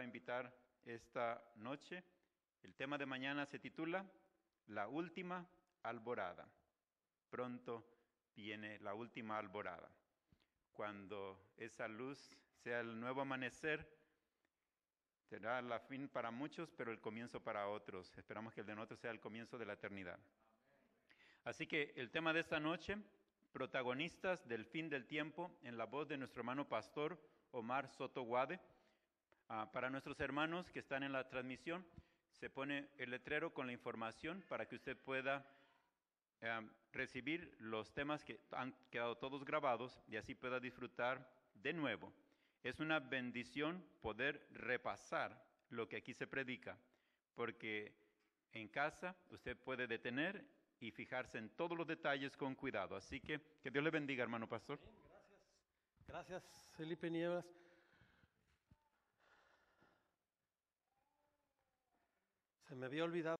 a invitar esta noche. El tema de mañana se titula La última alborada. Pronto viene la última alborada. Cuando esa luz sea el nuevo amanecer, será la fin para muchos, pero el comienzo para otros. Esperamos que el de nosotros sea el comienzo de la eternidad. Así que el tema de esta noche, protagonistas del fin del tiempo, en la voz de nuestro hermano pastor Omar Soto Guade. Ah, para nuestros hermanos que están en la transmisión, se pone el letrero con la información para que usted pueda recibir los temas que han quedado todos grabados y así pueda disfrutar de nuevo. Es una bendición poder repasar lo que aquí se predica, porque en casa usted puede detener y fijarse en todos los detalles con cuidado. Así que que Dios le bendiga, hermano pastor. gracias. Gracias, Felipe Nievas. Se me había olvidado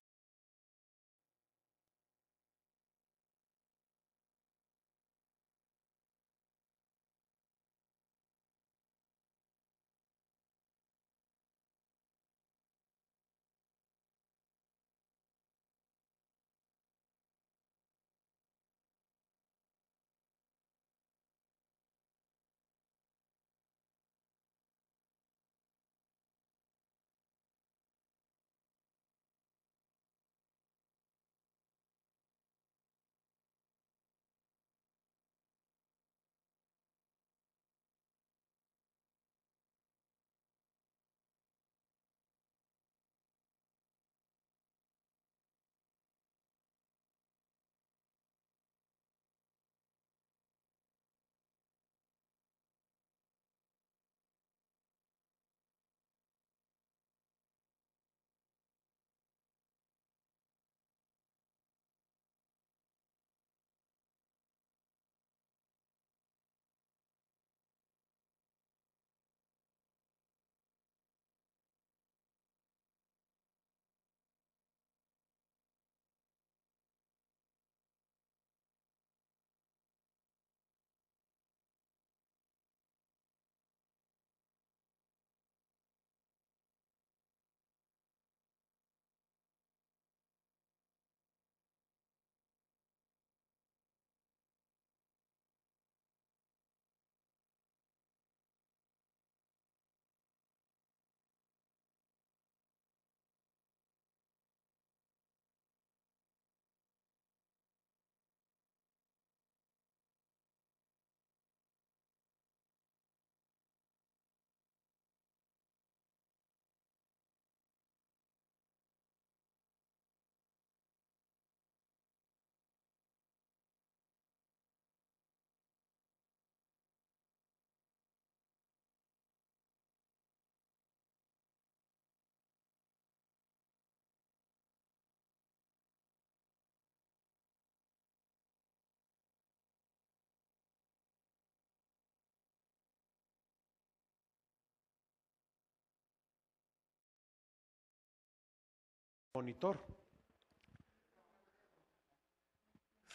monitor.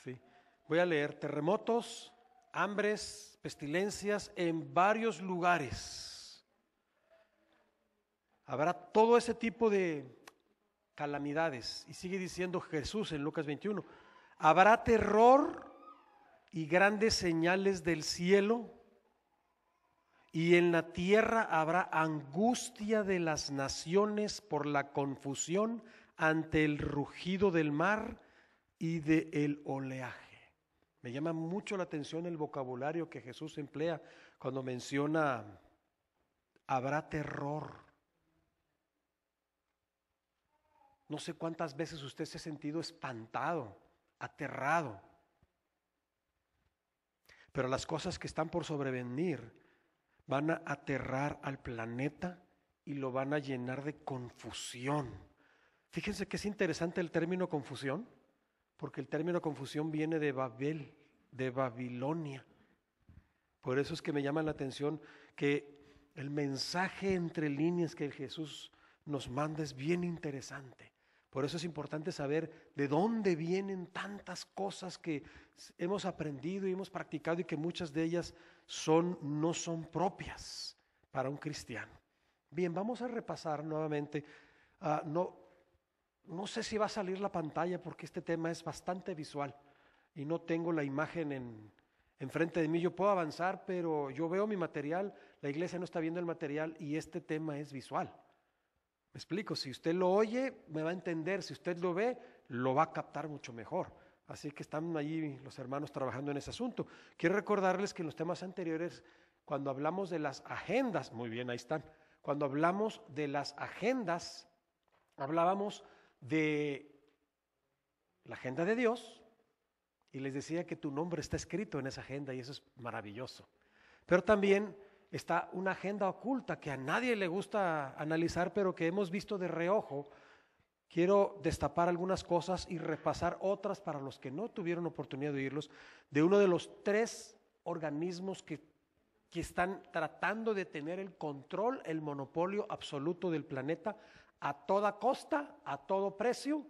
Sí. Voy a leer terremotos, hambres, pestilencias en varios lugares. Habrá todo ese tipo de calamidades. Y sigue diciendo Jesús en Lucas 21, habrá terror y grandes señales del cielo y en la tierra habrá angustia de las naciones por la confusión ante el rugido del mar y del oleaje. Me llama mucho la atención el vocabulario que Jesús emplea cuando menciona, habrá terror. No sé cuántas veces usted se ha sentido espantado, aterrado. Pero las cosas que están por sobrevenir van a aterrar al planeta y lo van a llenar de confusión Fíjense que es interesante el término confusión, porque el término confusión viene de Babel, de Babilonia. Por eso es que me llama la atención que el mensaje entre líneas que Jesús nos manda es bien interesante. Por eso es importante saber de dónde vienen tantas cosas que hemos aprendido y hemos practicado y que muchas de ellas son no son propias para un cristiano. Bien, vamos a repasar nuevamente. Ah, no, no sé si va a salir la pantalla porque este tema es bastante visual y no tengo la imagen en, enfrente de mí. Yo puedo avanzar, pero yo veo mi material, la iglesia no está viendo el material y este tema es visual. Me explico, si usted lo oye, me va a entender, si usted lo ve, lo va a captar mucho mejor. Así que están allí los hermanos trabajando en ese asunto. Quiero recordarles que en los temas anteriores, cuando hablamos de las agendas, muy bien, ahí están, cuando hablamos de las agendas, hablábamos de la agenda de Dios y les decía que tu nombre está escrito en esa agenda y eso es maravilloso. Pero también está una agenda oculta que a nadie le gusta analizar, pero que hemos visto de reojo. Quiero destapar algunas cosas y repasar otras para los que no tuvieron oportunidad de oírlos, de uno de los tres organismos que, que están tratando de tener el control, el monopolio absoluto del planeta a toda costa, a todo precio,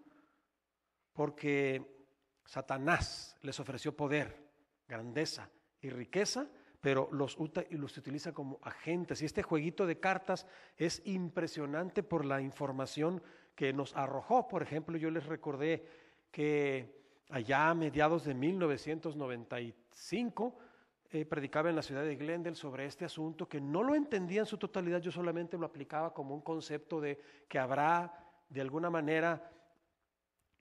porque Satanás les ofreció poder, grandeza y riqueza, pero los, los utiliza como agentes. Y este jueguito de cartas es impresionante por la información que nos arrojó. Por ejemplo, yo les recordé que allá a mediados de 1995 eh, predicaba en la ciudad de Glendale sobre este asunto, que no lo entendía en su totalidad, yo solamente lo aplicaba como un concepto de que habrá de alguna manera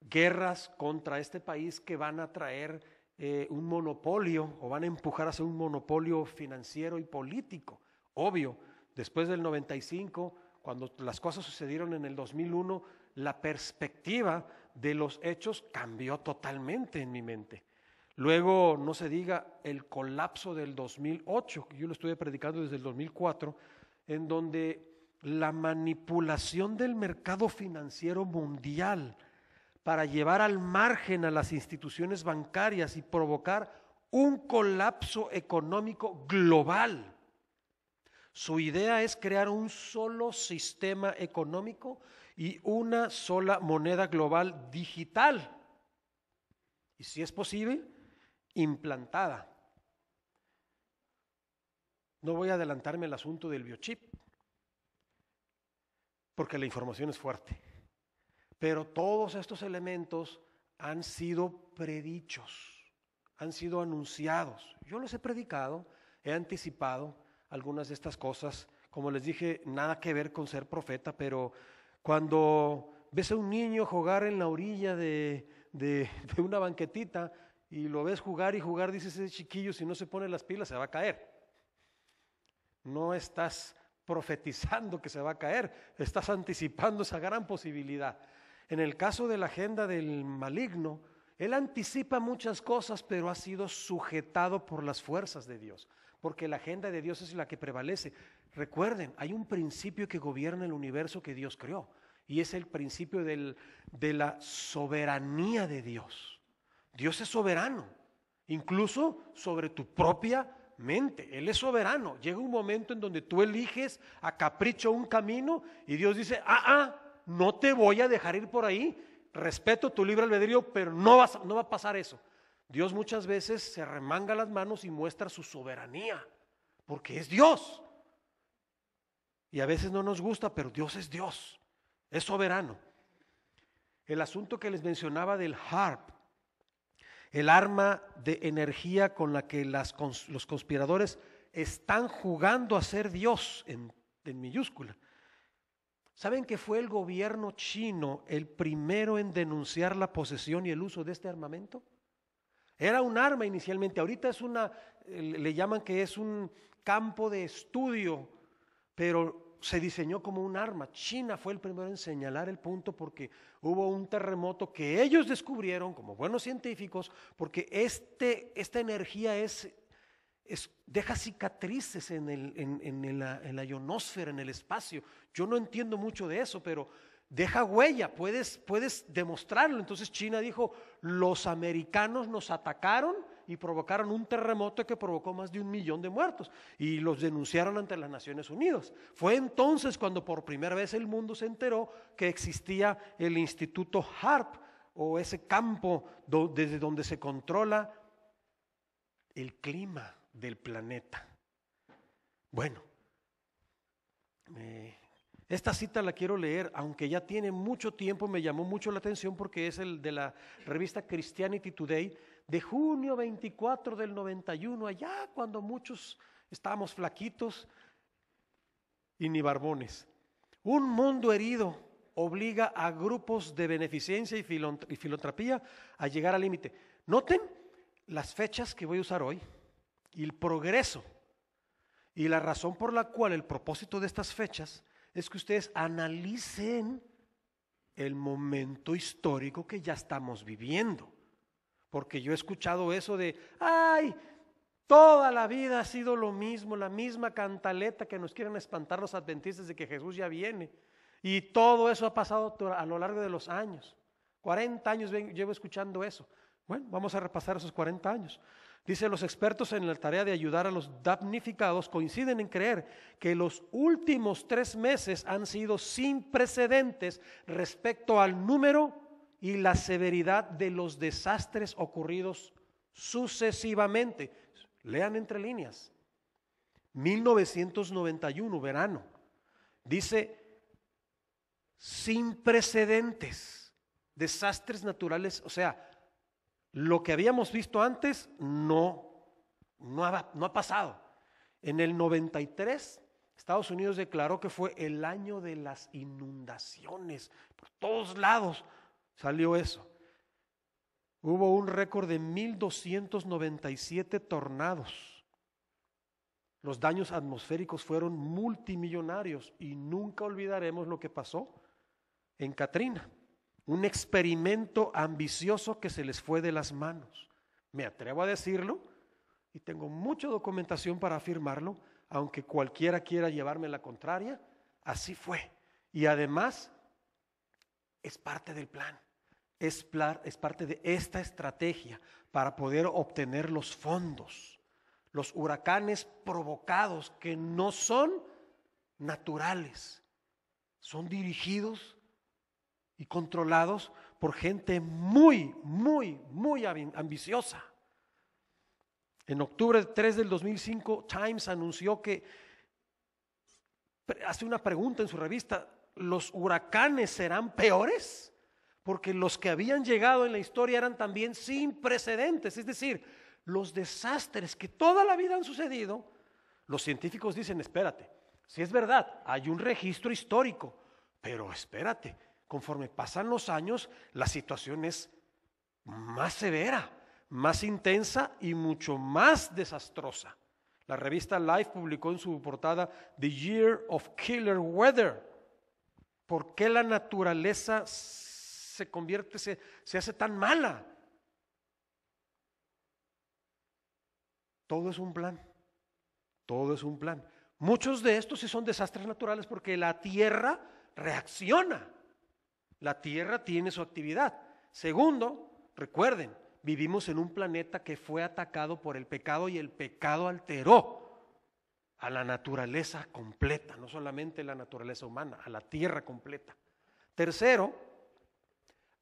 guerras contra este país que van a traer eh, un monopolio o van a empujar hacia un monopolio financiero y político. Obvio, después del 95, cuando las cosas sucedieron en el 2001, la perspectiva de los hechos cambió totalmente en mi mente. Luego, no se diga el colapso del 2008, que yo lo estuve predicando desde el 2004, en donde la manipulación del mercado financiero mundial para llevar al margen a las instituciones bancarias y provocar un colapso económico global. Su idea es crear un solo sistema económico y una sola moneda global digital. Y si es posible, implantada. No voy a adelantarme el asunto del biochip, porque la información es fuerte. Pero todos estos elementos han sido predichos, han sido anunciados. Yo los he predicado, he anticipado algunas de estas cosas. Como les dije, nada que ver con ser profeta, pero cuando ves a un niño jugar en la orilla de, de, de una banquetita, y lo ves jugar y jugar, dices, ese chiquillo, si no se pone las pilas, se va a caer. No estás profetizando que se va a caer, estás anticipando esa gran posibilidad. En el caso de la agenda del maligno, él anticipa muchas cosas, pero ha sido sujetado por las fuerzas de Dios, porque la agenda de Dios es la que prevalece. Recuerden, hay un principio que gobierna el universo que Dios creó, y es el principio de la soberanía de Dios. Dios es soberano, incluso sobre tu propia mente. Él es soberano. Llega un momento en donde tú eliges a capricho un camino y Dios dice, ah, ah, no te voy a dejar ir por ahí. Respeto tu libre albedrío, pero no, vas, no va a pasar eso. Dios muchas veces se remanga las manos y muestra su soberanía, porque es Dios. Y a veces no nos gusta, pero Dios es Dios, es soberano. El asunto que les mencionaba del harp, el arma de energía con la que los conspiradores están jugando a ser Dios en, en mayúscula. ¿Saben que fue el gobierno chino el primero en denunciar la posesión y el uso de este armamento? Era un arma inicialmente, ahorita es una, le llaman que es un campo de estudio, pero se diseñó como un arma. China fue el primero en señalar el punto porque hubo un terremoto que ellos descubrieron como buenos científicos, porque este, esta energía es, deja cicatrices en, en, la, en ionosfera, en el espacio. Yo no entiendo mucho de eso, pero deja huella, puedes, puedes demostrarlo. Entonces China dijo, los americanos nos atacaron y provocaron un terremoto que provocó más de un millón de muertos y los denunciaron ante las Naciones Unidas. Fue entonces cuando por primera vez el mundo se enteró que existía el Instituto HARP o ese campo desde donde se controla el clima del planeta. Bueno, esta cita la quiero leer, aunque ya tiene mucho tiempo, me llamó mucho la atención porque es el de la revista Christianity Today, de junio 24 del 91, allá cuando muchos estábamos flaquitos y ni barbones. Un mundo herido obliga a grupos de beneficencia y, filantropía a llegar al límite. Noten las fechas que voy a usar hoy y el progreso y la razón por la cual el propósito de estas fechas es que ustedes analicen el momento histórico que ya estamos viviendo. Porque yo he escuchado eso de, ay, toda la vida ha sido lo mismo, la misma cantaleta que nos quieren espantar los adventistas de que Jesús ya viene. Y todo eso ha pasado a lo largo de los años. 40 años llevo escuchando eso. Bueno, vamos a repasar esos 40 años. Dice, los expertos en la tarea de ayudar a los damnificados coinciden en creer que los últimos tres meses han sido sin precedentes respecto al número y la severidad de los desastres ocurridos sucesivamente. Lean entre líneas. 1991, verano. Dice, sin precedentes, desastres naturales, o sea, lo que habíamos visto antes no, no ha, ha pasado. En el 93 Estados Unidos declaró que fue el año de las inundaciones por todos lados. Salió eso. Hubo un récord de 1.297 tornados. Los daños atmosféricos fueron multimillonarios y nunca olvidaremos lo que pasó en Katrina. Un experimento ambicioso que se les fue de las manos. Me atrevo a decirlo y tengo mucha documentación para afirmarlo, aunque cualquiera quiera llevarme la contraria, así fue. Y además es parte del plan es, parte de esta estrategia para poder obtener los fondos. Los huracanes provocados que no son naturales, son dirigidos y controlados por gente muy, muy, muy ambiciosa. En octubre 3 del 2005, Times anunció que hace una pregunta en su revista, ¿los huracanes serán peores? porque los que habían llegado en la historia eran también sin precedentes, es decir, los desastres que toda la vida han sucedido, los científicos dicen, espérate, si es verdad, hay un registro histórico, pero espérate, conforme pasan los años, la situación es más severa, más intensa y mucho más desastrosa. La revista Life publicó en su portada The Year of Killer Weather. ¿Por qué la naturaleza se convierte, se, se hace tan mala. Todo es un plan, todo es un plan. Muchos de estos sí son desastres naturales porque la tierra reacciona. La tierra tiene su actividad. Segundo, recuerden, vivimos en un planeta que fue atacado por el pecado y el pecado alteró a la naturaleza completa, no solamente la naturaleza humana, a la tierra completa. Tercero,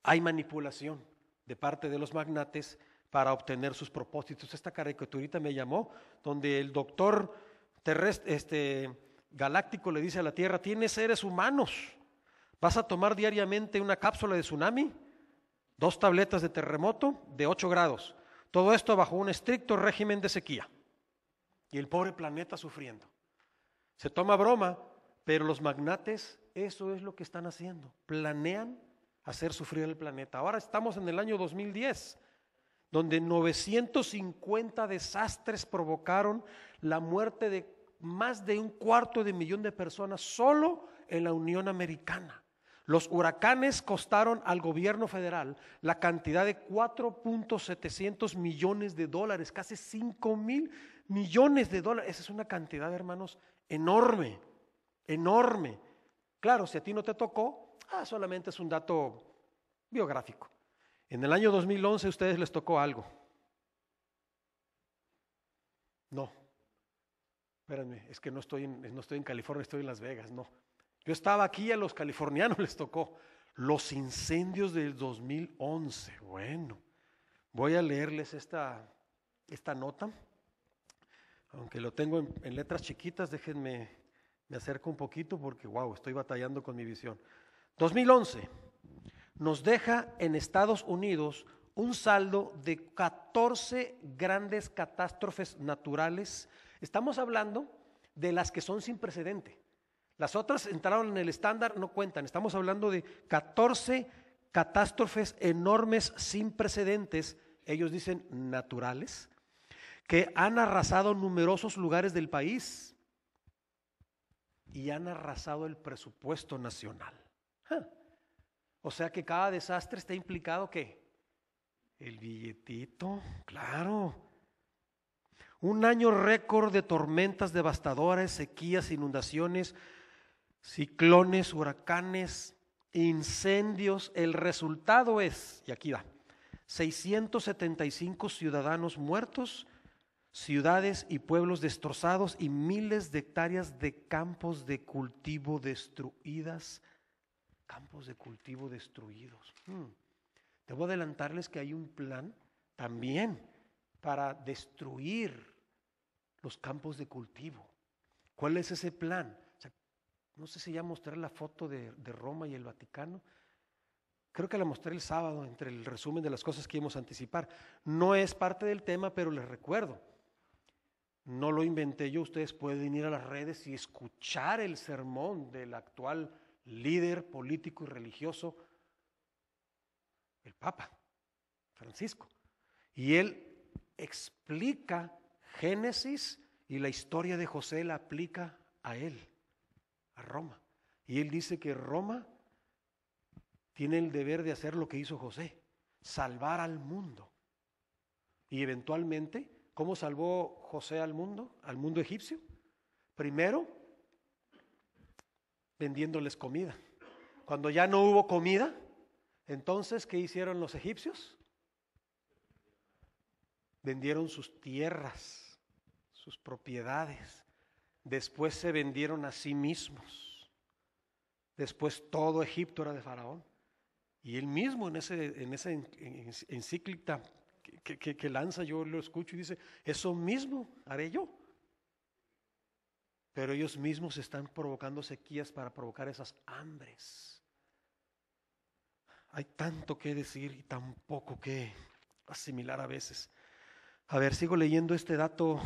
hay manipulación de parte de los magnates para obtener sus propósitos. Esta caricaturita me llamó, donde el doctor este, galáctico le dice a la Tierra, tienes seres humanos, vas a tomar diariamente una cápsula de tsunami, dos tabletas de terremoto de 8 grados, todo esto bajo un estricto régimen de sequía. Y el pobre planeta sufriendo. Se toma broma, pero los magnates, eso es lo que están haciendo. Planean hacer sufrir al planeta. Ahora estamos en el año 2010, donde 950 desastres provocaron la muerte de más de un cuarto de millón de personas solo en la Unión Americana. Los huracanes costaron al gobierno federal la cantidad de 4.700 millones de dólares, casi 5 mil millones de dólares. Esa es una cantidad, hermanos, enorme, enorme. Claro, si a ti no te tocó, Ah, solamente es un dato biográfico. En el año 2011 a ustedes les tocó algo. No. Espérenme, es que no estoy, en, no estoy en California, estoy en Las Vegas, no. Yo estaba aquí a los californianos les tocó los incendios del 2011. Bueno, voy a leerles esta, esta nota. Aunque lo tengo en, en letras chiquitas, déjenme, me acerco un poquito porque, wow, estoy batallando con mi visión. 2011 nos deja en Estados Unidos un saldo de 14 grandes catástrofes naturales. Estamos hablando de las que son sin precedente. Las otras entraron en el estándar, no cuentan. Estamos hablando de 14 catástrofes enormes sin precedentes, ellos dicen naturales, que han arrasado numerosos lugares del país y han arrasado el presupuesto nacional. O sea que cada desastre está implicado qué? El billetito, claro. Un año récord de tormentas devastadoras, sequías, inundaciones, ciclones, huracanes, incendios. El resultado es, y aquí va, 675 ciudadanos muertos, ciudades y pueblos destrozados y miles de hectáreas de campos de cultivo destruidas campos de cultivo destruidos. Hmm. Debo adelantarles que hay un plan también para destruir los campos de cultivo. ¿Cuál es ese plan? no sé si ya mostré la foto de, de Roma y el Vaticano. Creo que la mostré el sábado entre el resumen de las cosas que íbamos a anticipar. No es parte del tema, pero les recuerdo. No lo inventé yo, ustedes pueden ir a las redes y escuchar el sermón del actual líder político y religioso, el Papa Francisco. Y él explica Génesis y la historia de José la aplica a él, a Roma. Y él dice que Roma tiene el deber de hacer lo que hizo José, salvar al mundo. Y eventualmente, ¿cómo salvó José al mundo? Al mundo egipcio. Primero, vendiéndoles comida. Cuando ya no hubo comida, entonces, ¿qué hicieron los egipcios? Vendieron sus tierras, sus propiedades. Después se vendieron a sí mismos. Después todo Egipto era de Faraón. Y él mismo en, ese, en esa encíclica que lanza, yo lo escucho y dice, eso mismo haré yo pero ellos mismos están provocando sequías para provocar esas hambres. Hay tanto que decir y tan poco que asimilar a veces. A ver, sigo leyendo este dato.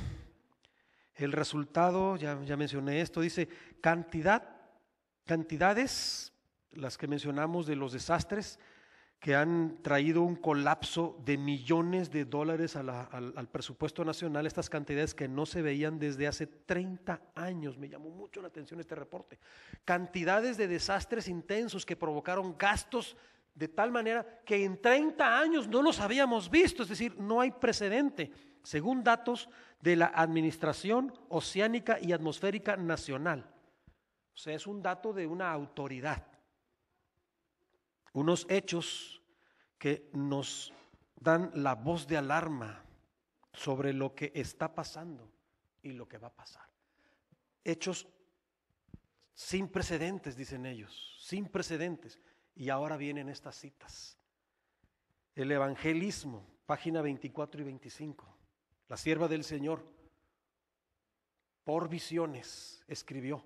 El resultado, ya, ya mencioné esto, dice cantidad, cantidades, las que mencionamos de los desastres, que han traído un colapso de millones de dólares al, al, presupuesto nacional, estas cantidades que no se veían desde hace 30 años. Me llamó mucho la atención este reporte. Cantidades de desastres intensos que provocaron gastos de tal manera que en 30 años no los habíamos visto, es decir, no hay precedente, según datos de la Administración Oceánica y Atmosférica Nacional. O sea, es un dato de una autoridad unos hechos que nos dan la voz de alarma sobre lo que está pasando y lo que va a pasar. Hechos sin precedentes, dicen ellos, sin precedentes. Y ahora vienen estas citas. El evangelismo, página 24 y 25. La sierva del Señor, por visiones, escribió,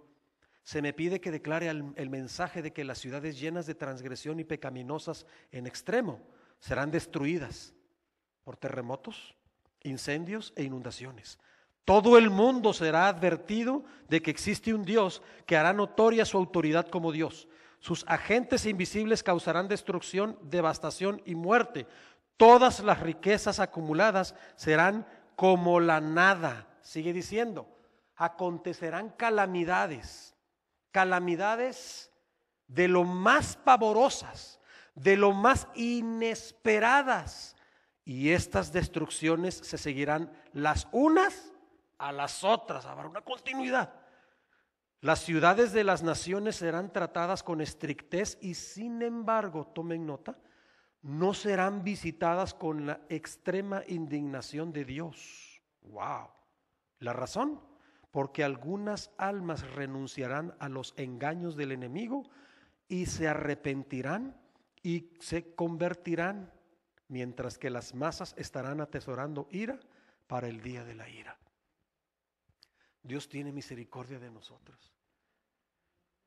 se me pide que declare el, mensaje de que las ciudades llenas de transgresión y pecaminosas en extremo serán destruidas por terremotos, incendios e inundaciones. Todo el mundo será advertido de que existe un Dios que hará notoria su autoridad como Dios. Sus agentes invisibles causarán destrucción, devastación y muerte. Todas las riquezas acumuladas serán como la nada. Sigue diciendo, acontecerán calamidades calamidades de lo más pavorosas, de lo más inesperadas. Y estas destrucciones se seguirán las unas a las otras, habrá una continuidad. Las ciudades de las naciones serán tratadas con estrictez y sin embargo, tomen nota, no serán visitadas con la extrema indignación de Dios. ¡Wow! ¿La razón? porque algunas almas renunciarán a los engaños del enemigo y se arrepentirán y se convertirán, mientras que las masas estarán atesorando ira para el día de la ira. Dios tiene misericordia de nosotros.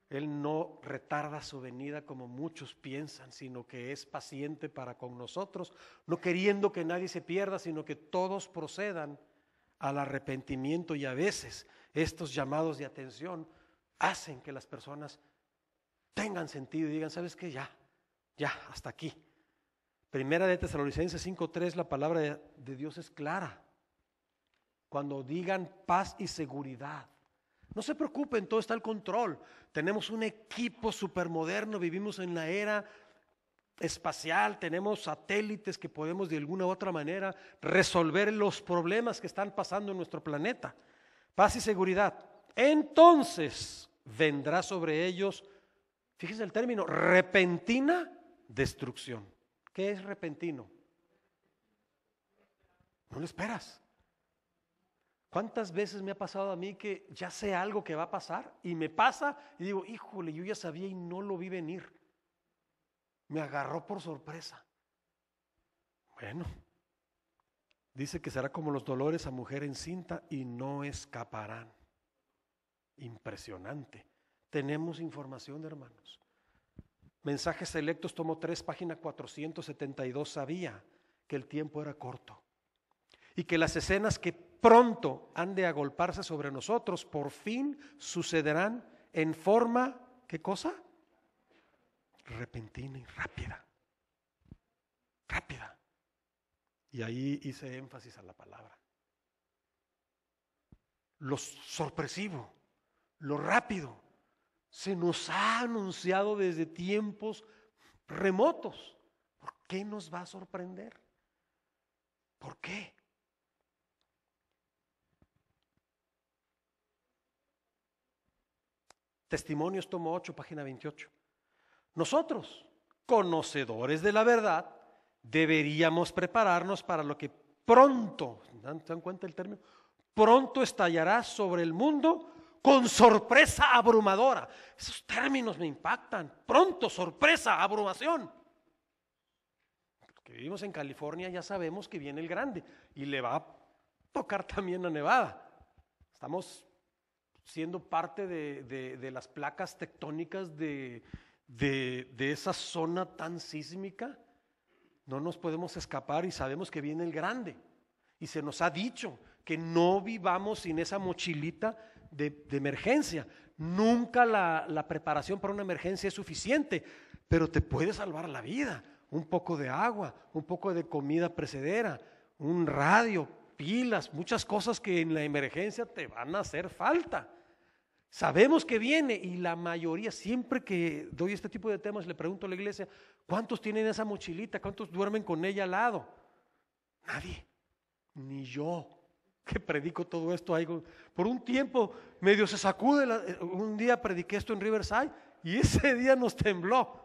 Él no retarda su venida como muchos piensan, sino que es paciente para con nosotros, no queriendo que nadie se pierda, sino que todos procedan al arrepentimiento y a veces estos llamados de atención hacen que las personas tengan sentido y digan, ¿sabes qué? Ya, ya, hasta aquí. Primera de Tesalonicenses 5.3, la palabra de, Dios es clara. Cuando digan paz y seguridad, no se preocupen, todo está al control. Tenemos un equipo supermoderno, vivimos en la era espacial, tenemos satélites que podemos de alguna u otra manera resolver los problemas que están pasando en nuestro planeta. Paz y seguridad. Entonces vendrá sobre ellos, fíjese el término, repentina destrucción. ¿Qué es repentino? No lo esperas. ¿Cuántas veces me ha pasado a mí que ya sé algo que va a pasar y me pasa y digo, híjole, yo ya sabía y no lo vi venir? me agarró por sorpresa. Bueno, dice que será como los dolores a mujer encinta y no escaparán. Impresionante. Tenemos información, hermanos. Mensajes selectos, tomo 3, página 472, sabía que el tiempo era corto y que las escenas que pronto han de agolparse sobre nosotros por fin sucederán en forma, ¿qué cosa? repentina y rápida. Rápida. Y ahí hice énfasis a la palabra. Lo sorpresivo, lo rápido, se nos ha anunciado desde tiempos remotos. ¿Por qué nos va a sorprender? ¿Por qué? Testimonios tomo 8, página 28. Nosotros, conocedores de la verdad, deberíamos prepararnos para lo que pronto, ¿se dan cuenta el término? Pronto estallará sobre el mundo con sorpresa abrumadora. Esos términos me impactan. Pronto, sorpresa, abrumación. que vivimos en California ya sabemos que viene el grande y le va a tocar también a Nevada. Estamos siendo parte de, de las placas tectónicas de de, esa zona tan sísmica, no nos podemos escapar y sabemos que viene el grande. Y se nos ha dicho que no vivamos sin esa mochilita de, emergencia. Nunca la, la, preparación para una emergencia es suficiente, pero te puede salvar la vida. Un poco de agua, un poco de comida precedera, un radio, pilas, muchas cosas que en la emergencia te van a hacer falta. Sabemos que viene y la mayoría, siempre que doy este tipo de temas, le pregunto a la iglesia, ¿cuántos tienen esa mochilita? ¿Cuántos duermen con ella al lado? Nadie, ni yo, que predico todo esto. Por un tiempo medio se sacude, un día prediqué esto en Riverside y ese día nos tembló.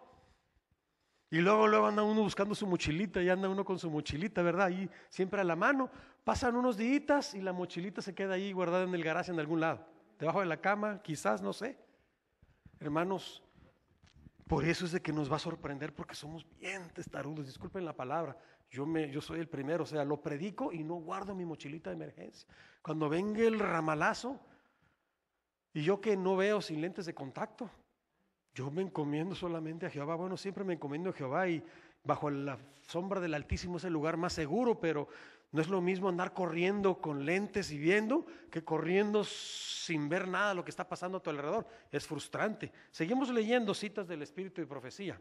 Y luego, luego anda uno buscando su mochilita y anda uno con su mochilita, ¿verdad? Y siempre a la mano. Pasan unos días y la mochilita se queda ahí guardada en el garaje en algún lado debajo de la cama, quizás, no sé. Hermanos, por eso es de que nos va a sorprender porque somos bien testarudos, disculpen la palabra. Yo, me, yo soy el primero, o sea, lo predico y no guardo mi mochilita de emergencia. Cuando venga el ramalazo y yo que no veo sin lentes de contacto, yo me encomiendo solamente a Jehová. Bueno, siempre me encomiendo a Jehová y bajo la sombra del Altísimo es el lugar más seguro, pero no es lo mismo andar corriendo con lentes y viendo que corriendo sin ver nada lo que está pasando a tu alrededor. Es frustrante. Seguimos leyendo citas del Espíritu y Profecía.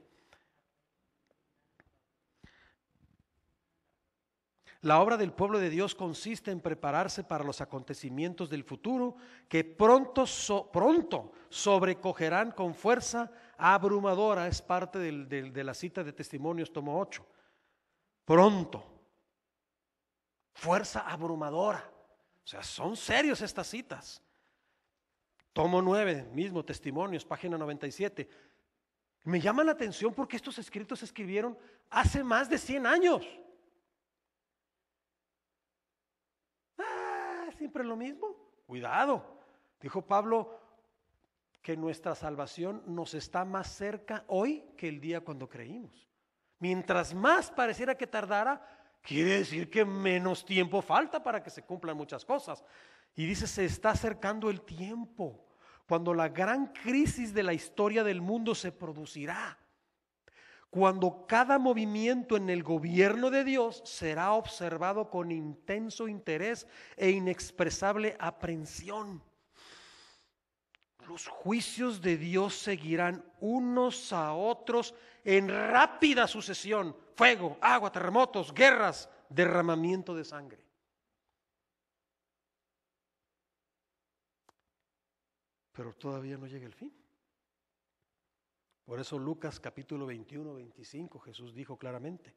La obra del pueblo de Dios consiste en prepararse para los acontecimientos del futuro que pronto, pronto sobrecogerán con fuerza abrumadora. Es parte de la cita de Testimonios, tomo 8. Pronto fuerza abrumadora. O sea, son serios estas citas. Tomo 9, mismo, Testimonios, página 97. Me llama la atención porque estos escritos se escribieron hace más de 100 años. Ah, siempre lo mismo. Cuidado. Dijo Pablo que nuestra salvación nos está más cerca hoy que el día cuando creímos. Mientras más pareciera que tardara, Quiere decir que menos tiempo falta para que se cumplan muchas cosas. Y dice, se está acercando el tiempo cuando la gran crisis de la historia del mundo se producirá. Cuando cada movimiento en el gobierno de Dios será observado con intenso interés e inexpresable aprensión Los juicios de Dios seguirán unos a otros en rápida sucesión fuego, agua, terremotos, guerras, derramamiento de sangre. Pero todavía no llega el fin. Por eso Lucas capítulo 21, 25, Jesús dijo claramente,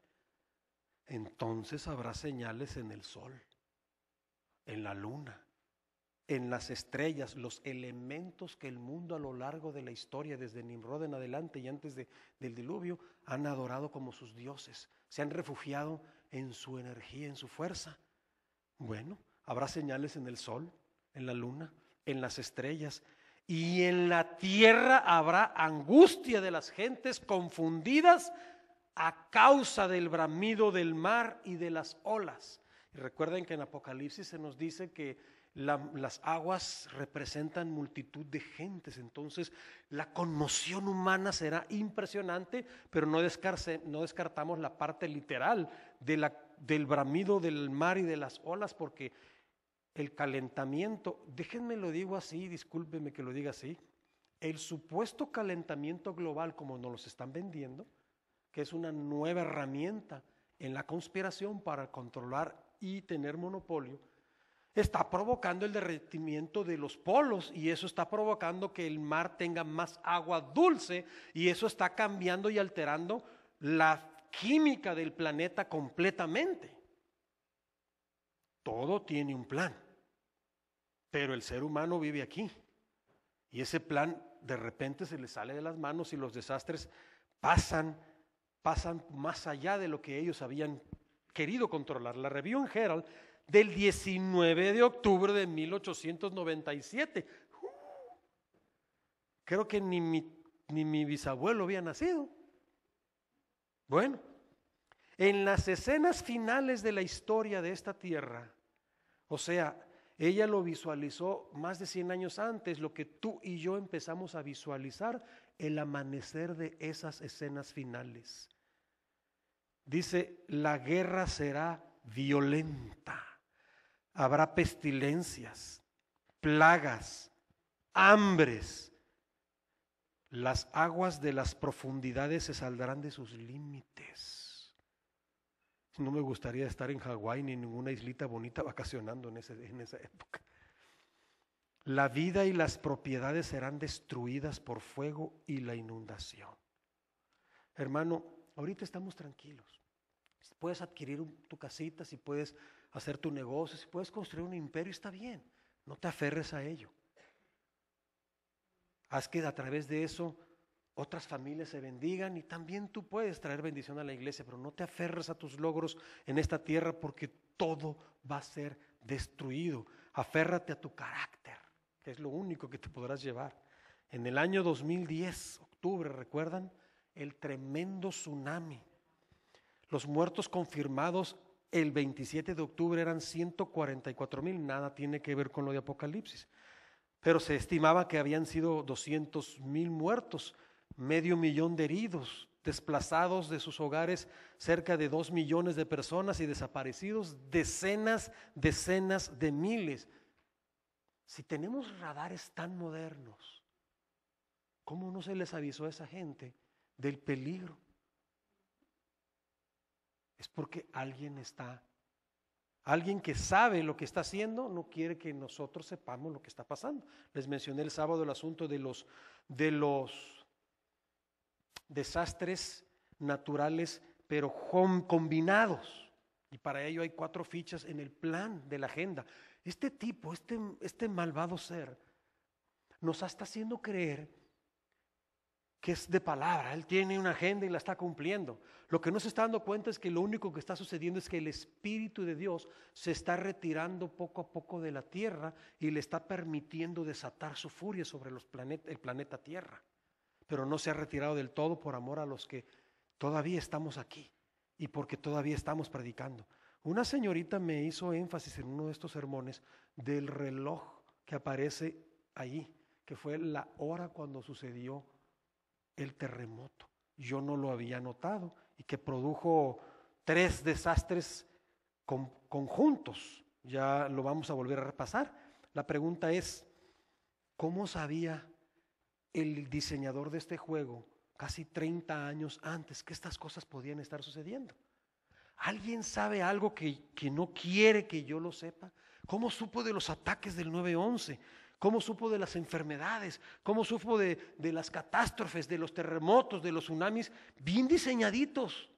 entonces habrá señales en el sol, en la luna, en las estrellas, los elementos que el mundo a lo largo de la historia, desde Nimrod en adelante y antes del diluvio, han adorado como sus dioses, se han refugiado en su energía, en su fuerza. Bueno, habrá señales en el sol, en la luna, en las estrellas, y en la tierra habrá angustia de las gentes confundidas a causa del bramido del mar y de las olas. Y recuerden que en Apocalipsis se nos dice que las aguas representan multitud de gentes, entonces la conmoción humana será impresionante, pero no, descartamos la parte literal del bramido del mar y de las olas, porque el calentamiento, déjenme lo digo así, discúlpenme que lo diga así, el supuesto calentamiento global como nos lo están vendiendo, que es una nueva herramienta en la conspiración para controlar y tener monopolio, está provocando el derretimiento de los polos y eso está provocando que el mar tenga más agua dulce y eso está cambiando y alterando la química del planeta completamente. Todo tiene un plan, pero el ser humano vive aquí y ese plan de repente se le sale de las manos y los desastres pasan, pasan más allá de lo que ellos habían querido controlar. La review en Herald del 19 de octubre de 1897. Uh, creo que ni mi, ni mi bisabuelo había nacido. Bueno, en las escenas finales de la historia de esta tierra, o sea, ella lo visualizó más de 100 años antes, lo que tú y yo empezamos a visualizar, el amanecer de esas escenas finales. Dice, la guerra será violenta habrá pestilencias, plagas, hambres. Las aguas de las profundidades se saldrán de sus límites. No me gustaría estar en Hawái ni en ninguna islita bonita vacacionando en, en esa época. La vida y las propiedades serán destruidas por fuego y la inundación. Hermano, ahorita estamos tranquilos. Puedes adquirir tu casita, si puedes hacer tu negocio, si puedes construir un imperio, está bien. No te aferres a ello. Haz que a través de eso otras familias se bendigan y también tú puedes traer bendición a la iglesia, pero no te aferres a tus logros en esta tierra porque todo va a ser destruido. Aférrate a tu carácter, que es lo único que te podrás llevar. En el año 2010, octubre, ¿recuerdan? El tremendo tsunami. Los muertos confirmados el 27 de octubre eran 144 mil, nada tiene que ver con lo de Apocalipsis. Pero se estimaba que habían sido 200 mil muertos, medio millón de heridos, desplazados de sus hogares cerca de dos millones de personas y desaparecidos decenas, decenas de miles. Si tenemos radares tan modernos, ¿cómo no se les avisó a esa gente del peligro? es porque alguien está, alguien que sabe lo que está haciendo, no quiere que nosotros sepamos lo que está pasando. Les mencioné el sábado el asunto de los, de los desastres naturales, pero combinados. Y para ello hay cuatro fichas en el plan de la agenda. Este tipo, este, este malvado ser, nos está haciendo creer que es de palabra. Él tiene una agenda y la está cumpliendo. Lo que no se está dando cuenta es que lo único que está sucediendo es que el Espíritu de Dios se está retirando poco a poco de la tierra y le está permitiendo desatar su furia sobre el planeta Tierra. Pero no se ha retirado del todo por amor a los que todavía estamos aquí y porque todavía estamos predicando. Una señorita me hizo énfasis en uno de estos sermones del reloj que aparece allí, que fue la hora cuando sucedió el terremoto. Yo no lo había notado y que produjo tres desastres conjuntos. Ya lo vamos a volver a repasar. La pregunta es, ¿cómo sabía el diseñador de este juego casi 30 años antes que estas cosas podían estar sucediendo? ¿Alguien sabe algo que, que, no quiere que yo lo sepa? ¿Cómo supo de los ataques del 9-11? cómo supo de las enfermedades, cómo supo de, las catástrofes, de los terremotos, de los tsunamis, bien diseñaditos.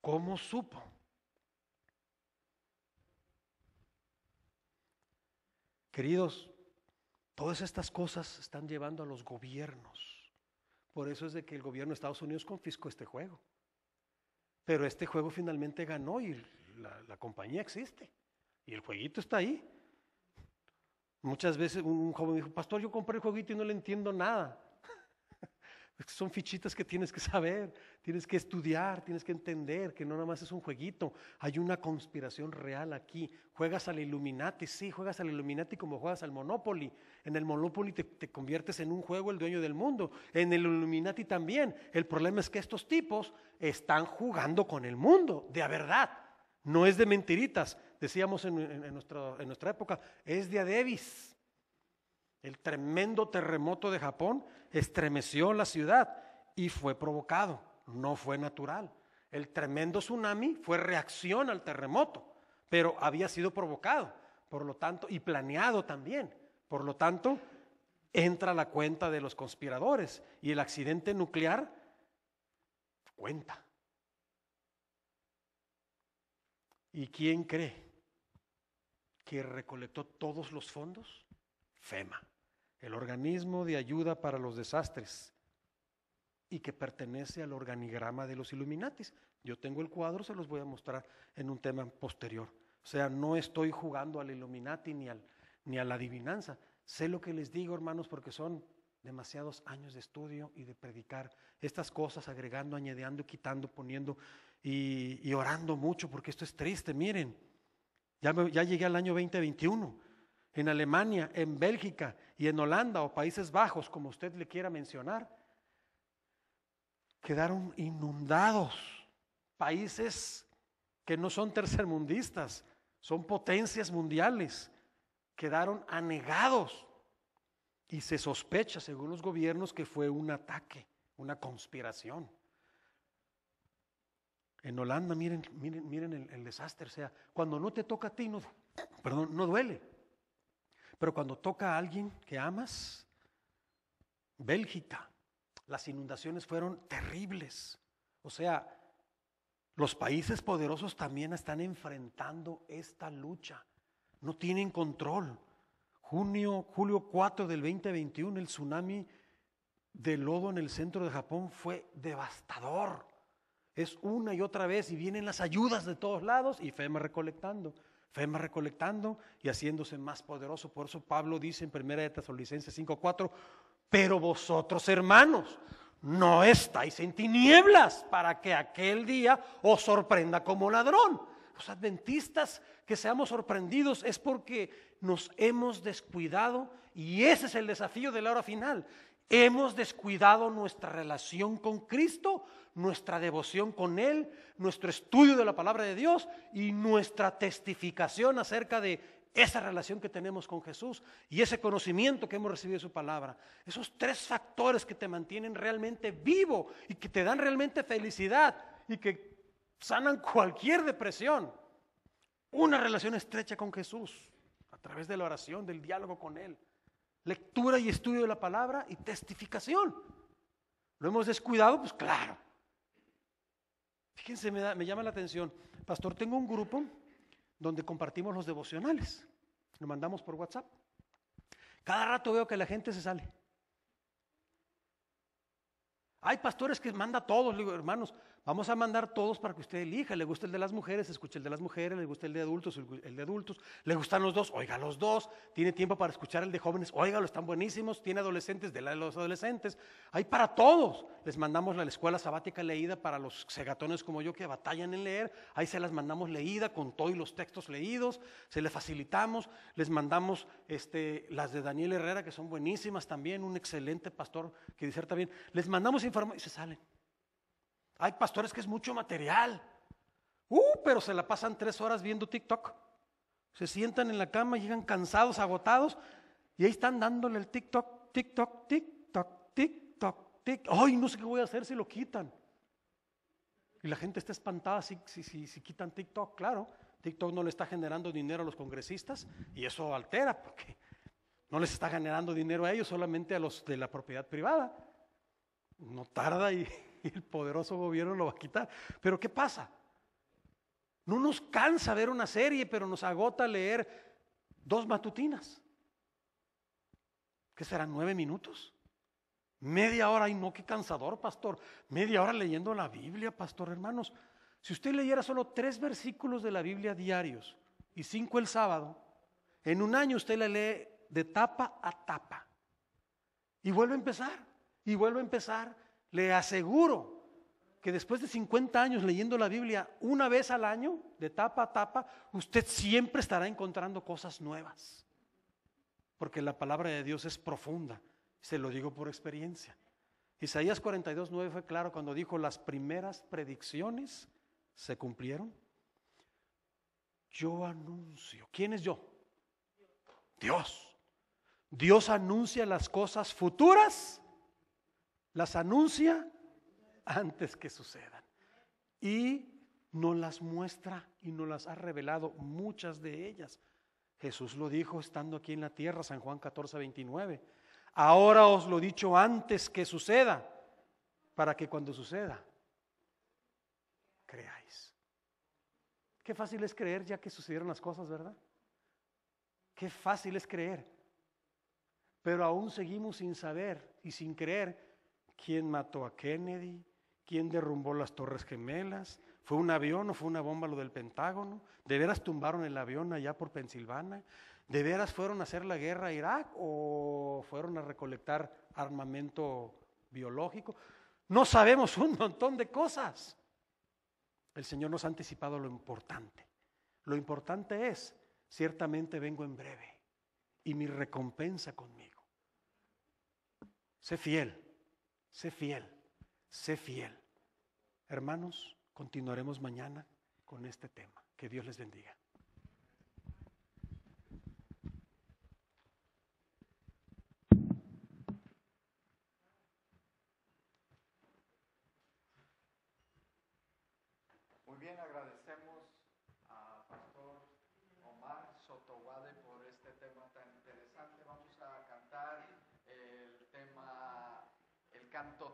¿Cómo supo? Queridos, todas estas cosas están llevando a los gobiernos. Por eso es de que el gobierno de Estados Unidos confiscó este juego. Pero este juego finalmente ganó y la compañía existe. Y el jueguito está ahí. Muchas veces un joven dijo, pastor, yo compré el jueguito y no le entiendo nada. Son fichitas que tienes que saber, tienes que estudiar, tienes que entender que no nada más es un jueguito, hay una conspiración real aquí. Juegas al Illuminati, sí, juegas al Illuminati como juegas al Monopoly. En el Monopoly te, conviertes en un juego el dueño del mundo, en el Illuminati también. El problema es que estos tipos están jugando con el mundo, de verdad, no es de mentiritas, decíamos en, nuestra, época, es de Adebis. El tremendo terremoto de Japón estremeció la ciudad y fue provocado, no fue natural. El tremendo tsunami fue reacción al terremoto, pero había sido provocado, por lo tanto, y planeado también. Por lo tanto, entra la cuenta de los conspiradores y el accidente nuclear cuenta. ¿Y quién cree que recolectó todos los fondos? FEMA, el organismo de ayuda para los desastres y que pertenece al organigrama de los Illuminatis. Yo tengo el cuadro, se los voy a mostrar en un tema posterior. O sea, no estoy jugando al Illuminati ni, al, ni a la adivinanza. Sé lo que les digo, hermanos, porque son demasiados años de estudio y de predicar estas cosas, agregando, añadiendo, quitando, poniendo y orando mucho, porque esto es triste. Miren, ya, llegué al año 2021, en Alemania, en Bélgica y en Holanda o Países Bajos, como usted le quiera mencionar. Quedaron inundados países que no son tercermundistas, son potencias mundiales, quedaron anegados y se sospecha, según los gobiernos, que fue un ataque, una conspiración. En Holanda, miren, miren, miren el, desastre. O sea, cuando no te toca a ti, no, perdón, no duele. Pero cuando toca a alguien que amas, Bélgica, las inundaciones fueron terribles. O sea, los países poderosos también están enfrentando esta lucha. No tienen control. Junio, julio 4 del 2021, el tsunami de lodo en el centro de Japón fue devastador. Es una y otra vez y vienen las ayudas de todos lados y FEMA recolectando, FEMA recolectando y haciéndose más poderoso. Por eso Pablo dice en primera de Tesalonicenses 5:4, pero vosotros hermanos no estáis en tinieblas para que aquel día os sorprenda como ladrón. Los adventistas que seamos sorprendidos es porque nos hemos descuidado y ese es el desafío de la hora final. Hemos descuidado nuestra relación con Cristo, nuestra devoción con Él, nuestro estudio de la palabra de Dios y nuestra testificación acerca de esa relación que tenemos con Jesús y ese conocimiento que hemos recibido de su palabra. Esos tres factores que te mantienen realmente vivo y que te dan realmente felicidad y que sanan cualquier depresión. Una relación estrecha con Jesús a través de la oración, del diálogo con Él lectura y estudio de la palabra y testificación. ¿Lo hemos descuidado? Pues claro. Fíjense, me, llama la atención. Pastor, tengo un grupo donde compartimos los devocionales. Lo mandamos por WhatsApp. Cada rato veo que la gente se sale. Hay pastores que manda a todos, digo, hermanos, Vamos a mandar todos para que usted elija. Le gusta el de las mujeres, escuche el de las mujeres, le gusta el de adultos, el de adultos. Le gustan los dos, oiga los dos. Tiene tiempo para escuchar el de jóvenes, óigalo están buenísimos. Tiene adolescentes, de la de los adolescentes. Hay para todos. Les mandamos la escuela sabática leída para los segatones como yo que batallan en leer. Ahí se las mandamos leída con todos los textos leídos. Se les facilitamos. Les mandamos este, las de Daniel Herrera que son buenísimas también. Un excelente pastor que diserta bien. Les mandamos información y se salen. Hay pastores que es mucho material. Uh, pero se la pasan tres horas viendo TikTok. Se sientan en la cama, llegan cansados, agotados, y ahí están dándole el TikTok, TikTok, TikTok, TikTok, TikTok. Ay, no sé qué voy a hacer si lo quitan. Y la gente está espantada si, si quitan TikTok, claro. TikTok no le está generando dinero a los congresistas y eso altera porque no les está generando dinero a ellos, solamente a los de la propiedad privada. No tarda y el poderoso gobierno lo va a quitar. Pero ¿qué pasa? No nos cansa ver una serie, pero nos agota leer dos matutinas. ¿Qué serán nueve minutos? Media hora, y no, qué cansador, pastor. Media hora leyendo la Biblia, pastor, hermanos. Si usted leyera solo tres versículos de la Biblia diarios y cinco el sábado, en un año usted la lee de tapa a tapa. Y vuelve a empezar, y vuelve a empezar, le aseguro que después de 50 años leyendo la Biblia una vez al año, de tapa a tapa, usted siempre estará encontrando cosas nuevas. Porque la palabra de Dios es profunda. Se lo digo por experiencia. Isaías 42, 9 fue claro cuando dijo, las primeras predicciones se cumplieron. Yo anuncio. ¿Quién es yo? Dios. Dios anuncia las cosas futuras las anuncia antes que sucedan. Y nos las muestra y nos las ha revelado muchas de ellas. Jesús lo dijo estando aquí en la tierra, San Juan 14, 29. Ahora os lo he dicho antes que suceda, para que cuando suceda, creáis. Qué fácil es creer ya que sucedieron las cosas, ¿verdad? Qué fácil es creer. Pero aún seguimos sin saber y sin creer quién mató a Kennedy, quién derrumbó las Torres Gemelas, fue un avión o fue una bomba lo del Pentágono, de veras tumbaron el avión allá por Pensilvania, de veras fueron a hacer la guerra a Irak o fueron a recolectar armamento biológico. No sabemos un montón de cosas. El Señor nos ha anticipado lo importante. Lo importante es, ciertamente vengo en breve y mi recompensa conmigo. Sé fiel Sé fiel, sé fiel. Hermanos, continuaremos mañana con este tema. Que Dios les bendiga.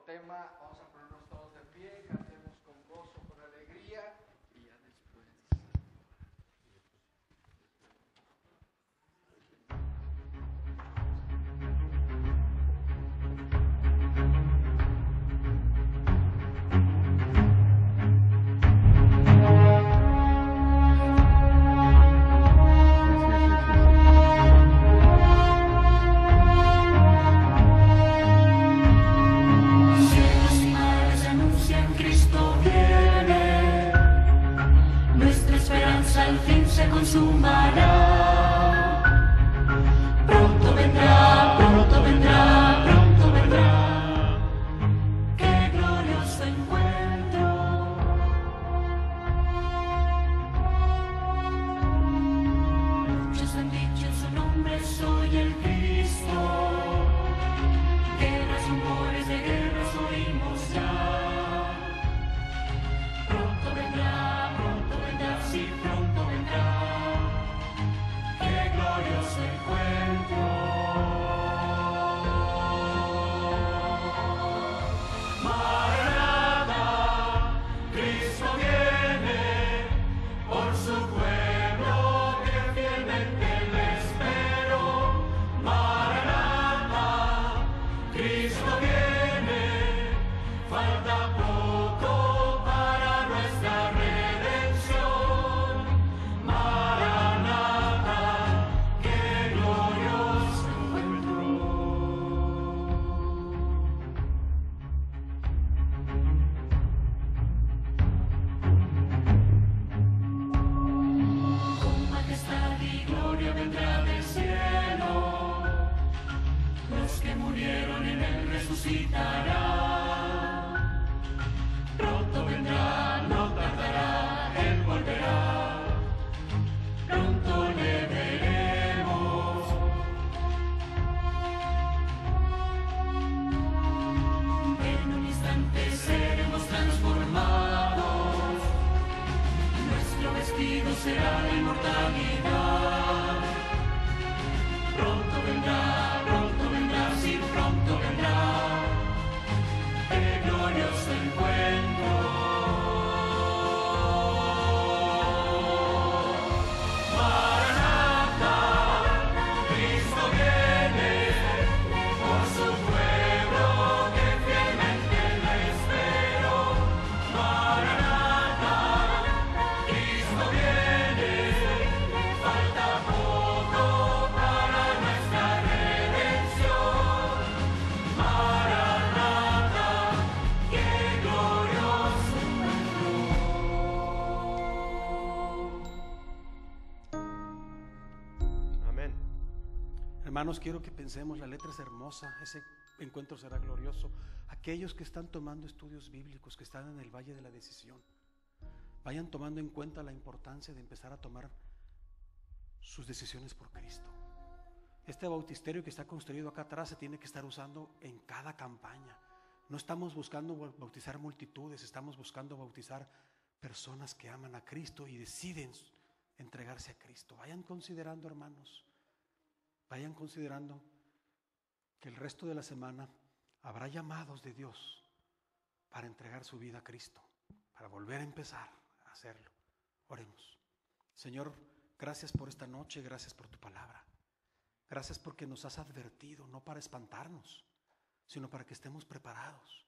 tema, vamos a ponernos todos de pie. Hermanos, quiero que pensemos, la letra es hermosa, ese encuentro será glorioso. Aquellos que están tomando estudios bíblicos, que están en el Valle de la Decisión, vayan tomando en cuenta la importancia de empezar a tomar sus decisiones por Cristo. Este bautisterio que está construido acá atrás se tiene que estar usando en cada campaña. No estamos buscando bautizar multitudes, estamos buscando bautizar personas que aman a Cristo y deciden entregarse a Cristo. Vayan considerando, hermanos. Vayan considerando que el resto de la semana habrá llamados de Dios para entregar su vida a Cristo, para volver a empezar a hacerlo. Oremos. Señor, gracias por esta noche, gracias por tu palabra. Gracias porque nos has advertido, no para espantarnos, sino para que estemos preparados,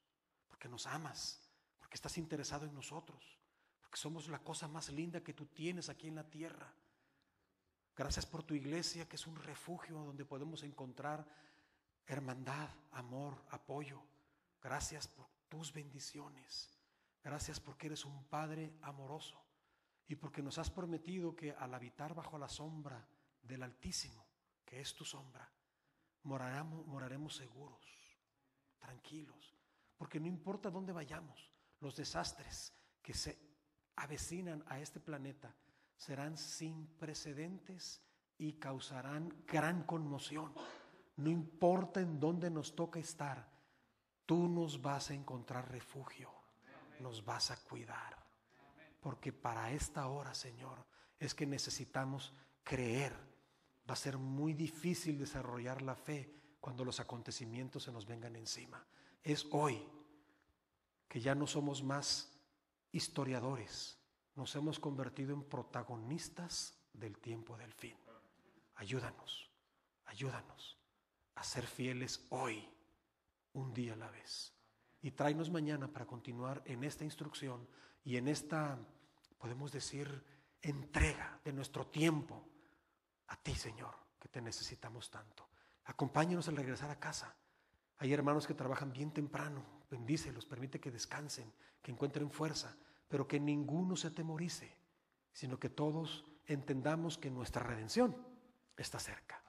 porque nos amas, porque estás interesado en nosotros, porque somos la cosa más linda que tú tienes aquí en la tierra. Gracias por tu iglesia, que es un refugio donde podemos encontrar hermandad, amor, apoyo. Gracias por tus bendiciones. Gracias porque eres un Padre amoroso y porque nos has prometido que al habitar bajo la sombra del Altísimo, que es tu sombra, moraremos, seguros, tranquilos, porque no importa dónde vayamos, los desastres que se avecinan a este planeta, serán sin precedentes y causarán gran conmoción. No importa en dónde nos toque estar, tú nos vas a encontrar refugio, nos vas a cuidar. Porque para esta hora, Señor, es que necesitamos creer. Va a ser muy difícil desarrollar la fe cuando los acontecimientos se nos vengan encima. Es hoy que ya no somos más historiadores, nos hemos convertido en protagonistas del tiempo del fin. Ayúdanos, ayúdanos a ser fieles hoy, un día a la vez. Y tráenos mañana para continuar en esta instrucción y en esta, podemos decir, entrega de nuestro tiempo a ti, Señor, que te necesitamos tanto. Acompáñanos al regresar a casa. Hay hermanos que trabajan bien temprano, bendícelos, permite que descansen, que encuentren fuerza pero que ninguno se temorice, sino que todos entendamos que nuestra redención está cerca.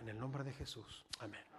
En el nombre de Jesús. Amén.